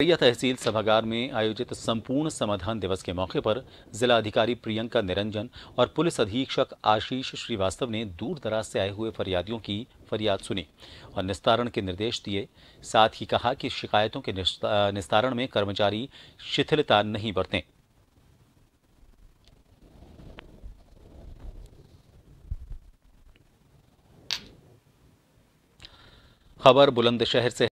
सरैया तहसील सभागार में आयोजित संपूर्ण समाधान दिवस के मौके पर जिलाधिकारी प्रियंका निरंजन और पुलिस अधीक्षक आशीष श्रीवास्तव ने दूर दराज से आए हुए फरियादियों की फरियाद सुनी और निस्तारण के निर्देश दिए साथ ही कहा कि शिकायतों के निस्तारण में कर्मचारी शिथिलता नहीं बरतें खबर बुलंदशहर से